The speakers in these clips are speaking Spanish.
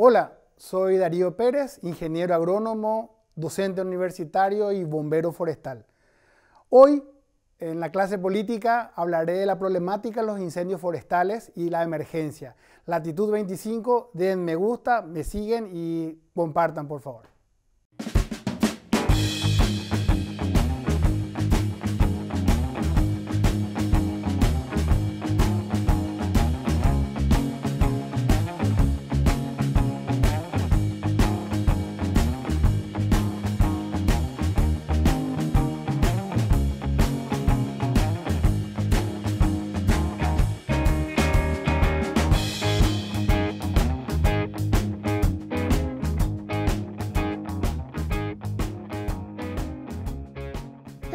Hola, soy Darío Pérez, ingeniero agrónomo, docente universitario y bombero forestal. Hoy, en la clase política, hablaré de la problemática de los incendios forestales y la emergencia. Latitud 25, den me gusta, me siguen y compartan, por favor.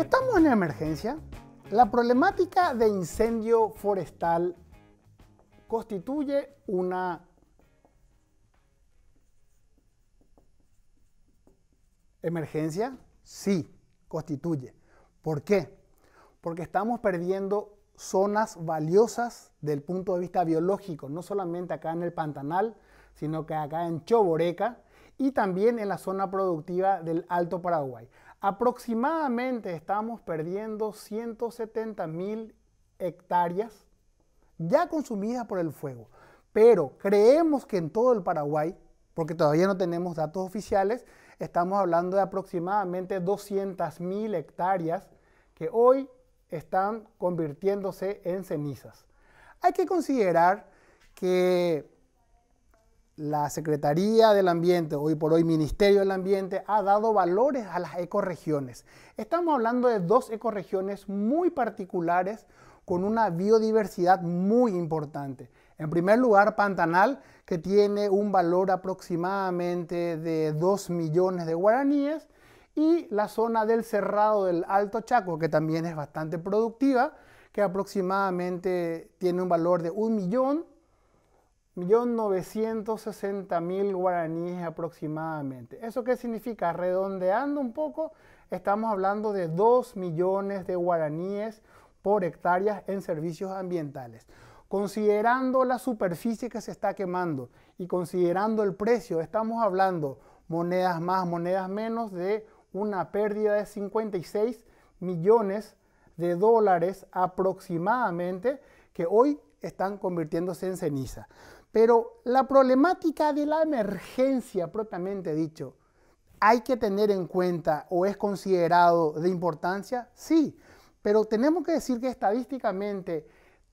estamos en emergencia, la problemática de incendio forestal constituye una emergencia. Sí, constituye. ¿Por qué? Porque estamos perdiendo zonas valiosas del punto de vista biológico, no solamente acá en el Pantanal, sino que acá en Choboreca y también en la zona productiva del Alto Paraguay. Aproximadamente estamos perdiendo 170 mil hectáreas ya consumidas por el fuego. Pero creemos que en todo el Paraguay, porque todavía no tenemos datos oficiales, estamos hablando de aproximadamente 200 mil hectáreas que hoy están convirtiéndose en cenizas. Hay que considerar que la Secretaría del Ambiente, hoy por hoy Ministerio del Ambiente, ha dado valores a las ecorregiones. Estamos hablando de dos ecorregiones muy particulares con una biodiversidad muy importante. En primer lugar, Pantanal, que tiene un valor aproximadamente de 2 millones de guaraníes, y la zona del Cerrado del Alto Chaco, que también es bastante productiva, que aproximadamente tiene un valor de 1 millón 1.960.000 guaraníes aproximadamente. ¿Eso qué significa? Redondeando un poco, estamos hablando de 2 millones de guaraníes por hectárea en servicios ambientales. Considerando la superficie que se está quemando y considerando el precio, estamos hablando monedas más, monedas menos de una pérdida de 56 millones de dólares aproximadamente que hoy están convirtiéndose en ceniza. Pero la problemática de la emergencia, propiamente dicho, ¿hay que tener en cuenta o es considerado de importancia? Sí, pero tenemos que decir que estadísticamente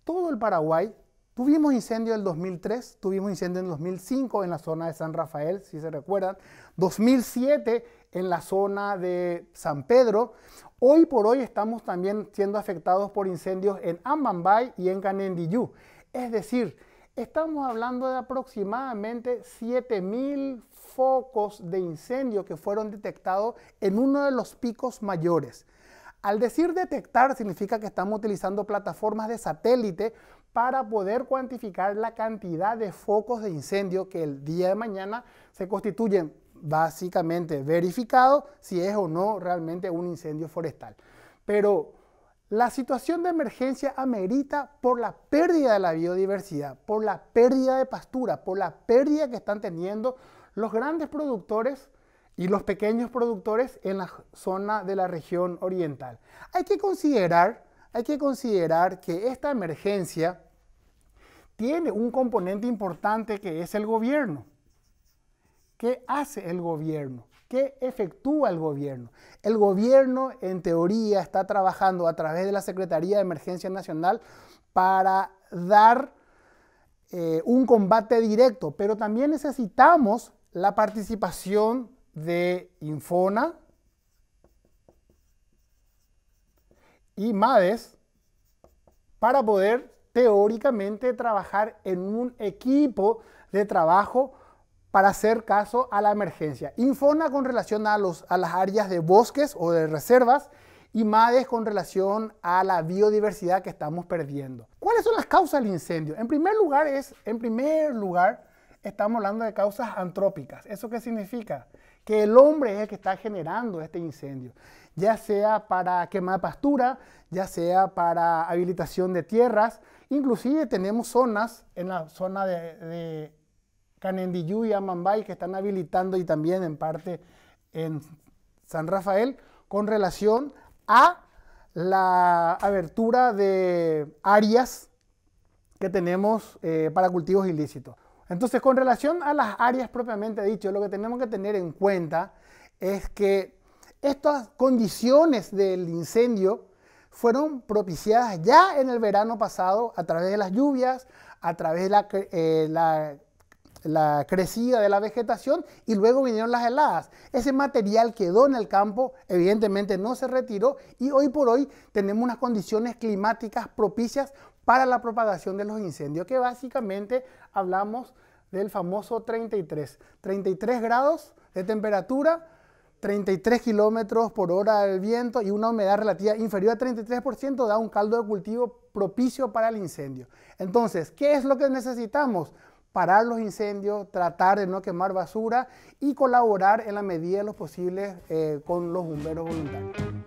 todo el Paraguay Tuvimos incendio en el 2003, tuvimos incendio en 2005 en la zona de San Rafael, si se recuerdan. 2007 en la zona de San Pedro. Hoy por hoy estamos también siendo afectados por incendios en Amambay y en Canendiyú. Es decir, estamos hablando de aproximadamente 7000 focos de incendio que fueron detectados en uno de los picos mayores. Al decir detectar significa que estamos utilizando plataformas de satélite para poder cuantificar la cantidad de focos de incendio que el día de mañana se constituyen básicamente verificado si es o no realmente un incendio forestal. Pero la situación de emergencia amerita por la pérdida de la biodiversidad, por la pérdida de pastura, por la pérdida que están teniendo los grandes productores y los pequeños productores en la zona de la región oriental. Hay que considerar, hay que, considerar que esta emergencia tiene un componente importante que es el gobierno. ¿Qué hace el gobierno? ¿Qué efectúa el gobierno? El gobierno, en teoría, está trabajando a través de la Secretaría de Emergencia Nacional para dar eh, un combate directo, pero también necesitamos la participación de Infona y MADES para poder teóricamente trabajar en un equipo de trabajo para hacer caso a la emergencia. Infona con relación a, las áreas de bosques o de reservas y MADES con relación a la biodiversidad que estamos perdiendo. ¿Cuáles son las causas del incendio? En primer lugar, es, en primer lugar estamos hablando de causas antrópicas. ¿Eso qué significa? Que el hombre es el que está generando este incendio, ya sea para quemar pastura, ya sea para habilitación de tierras, inclusive tenemos zonas en la zona de Canendiyú y Amambay, que están habilitando y también en parte en San Rafael, con relación a la abertura de áreas que tenemos eh, para cultivos ilícitos. Entonces, con relación a las áreas propiamente dicho, lo que tenemos que tener en cuenta es que estas condiciones del incendio fueron propiciadas ya en el verano pasado a través de las lluvias, a través de la eh, la crecida de la vegetación y luego vinieron las heladas. Ese material quedó en el campo, evidentemente no se retiró y hoy por hoy tenemos unas condiciones climáticas propicias para la propagación de los incendios, que básicamente hablamos del famoso 33. 33 grados de temperatura, 33 kilómetros por hora del viento y una humedad relativa inferior a 33% da un caldo de cultivo propicio para el incendio. Entonces, ¿qué es lo que necesitamos? parar los incendios, tratar de no quemar basura y colaborar en la medida de lo posible eh, con los bomberos voluntarios.